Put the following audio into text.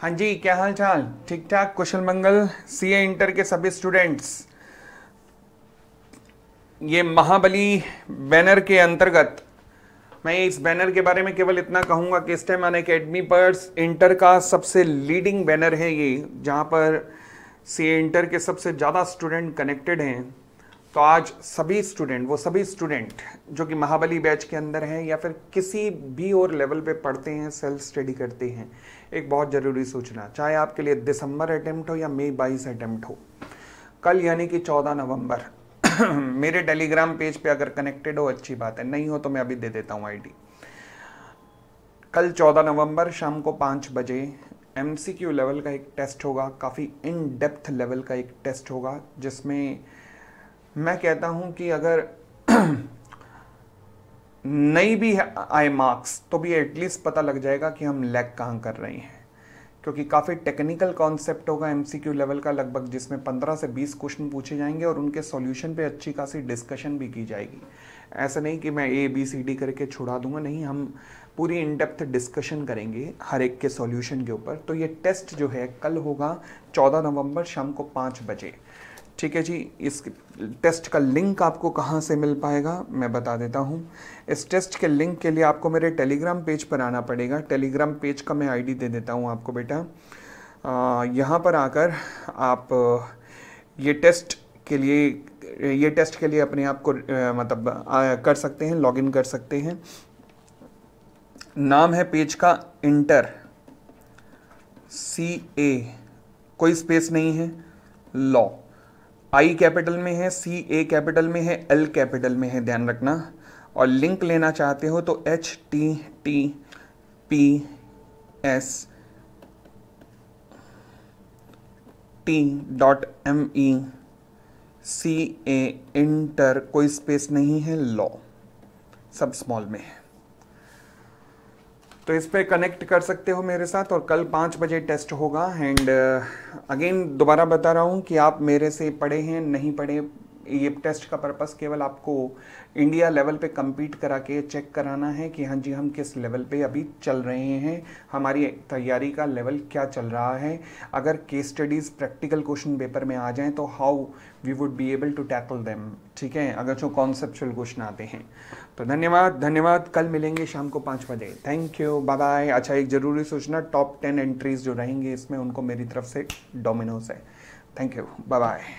हाँ जी क्या हाल चाल ठीक ठाक कुशल मंगल सी ए इंटर के सभी स्टूडेंट्स ये महाबली बैनर के अंतर्गत मैं इस बैनर के बारे में केवल इतना कहूँगा कि इस टाइम अन अकेडमी पर इंटर का सबसे लीडिंग बैनर है ये जहाँ पर सी इंटर के सबसे ज़्यादा स्टूडेंट कनेक्टेड हैं तो आज सभी स्टूडेंट वो सभी स्टूडेंट जो कि महाबली बैच के अंदर हैं या फिर किसी भी और लेवल पे पढ़ते हैं सेल्फ स्टडी करते हैं एक बहुत ज़रूरी सूचना चाहे आपके लिए दिसंबर अटैम्प्ट हो या मई बाईस अटैम्प्ट हो कल यानी कि चौदह नवंबर मेरे टेलीग्राम पेज पे अगर कनेक्टेड हो अच्छी बात है नहीं हो तो मैं अभी दे देता हूँ आईडी कल 14 नवंबर शाम को पाँच बजे एम लेवल का एक टेस्ट होगा काफ़ी इन डेप्थ लेवल का एक टेस्ट होगा जिसमें मैं कहता हूं कि अगर नहीं भी आए मार्क्स तो भी एटलीस्ट पता लग जाएगा कि हम लैग कहाँ कर रहे हैं क्योंकि काफ़ी टेक्निकल कॉन्सेप्ट होगा एमसीक्यू लेवल का लगभग जिसमें 15 से 20 क्वेश्चन पूछे जाएंगे और उनके सॉल्यूशन पे अच्छी खासी डिस्कशन भी की जाएगी ऐसा नहीं कि मैं ए बी सी डी करके छुड़ा दूंगा नहीं हम पूरी इन डेप्थ डिस्कशन करेंगे हर एक के सॉल्यूशन के ऊपर तो ये टेस्ट जो है कल होगा 14 नवंबर शाम को पाँच बजे ठीक है जी इस टेस्ट का लिंक आपको कहाँ से मिल पाएगा मैं बता देता हूँ इस टेस्ट के लिंक के लिए आपको मेरे टेलीग्राम पेज पर आना पड़ेगा टेलीग्राम पेज का मैं आईडी दे देता हूँ आपको बेटा यहाँ पर आकर आप ये टेस्ट के लिए ये टेस्ट के लिए अपने आप को मतलब कर सकते हैं लॉगिन कर सकते हैं नाम है पेज का इंटर सी ए कोई स्पेस नहीं है लॉ आई कैपिटल में है सी ए कैपिटल में है एल कैपिटल में है ध्यान रखना और लिंक लेना चाहते हो तो H T T P S T dot M E C A inter कोई स्पेस नहीं है लॉ सब स्मॉल में है तो इस पर कनेक्ट कर सकते हो मेरे साथ और कल पाँच बजे टेस्ट होगा एंड अगेन uh, दोबारा बता रहा हूँ कि आप मेरे से पढ़े हैं नहीं पढ़े ये टेस्ट का पर्पस केवल आपको इंडिया लेवल पे कम्पीट करा के चेक कराना है कि हाँ जी हम किस लेवल पे अभी चल रहे हैं हमारी तैयारी का लेवल क्या चल रहा है अगर case studies practical question paper में आ जाएं तो how we would be able to tackle them ठीक है अगर जो कॉन्सेप्चुअल क्वेश्चन आते हैं तो धन्यवाद धन्यवाद कल मिलेंगे शाम को पाँच बजे थैंक यू बाय बाय अच्छा एक ज़रूरी सूचना टॉप टेन एंट्रीज जो रहेंगे इसमें उनको मेरी तरफ से डोमिनोज है थैंक यू बाय बाय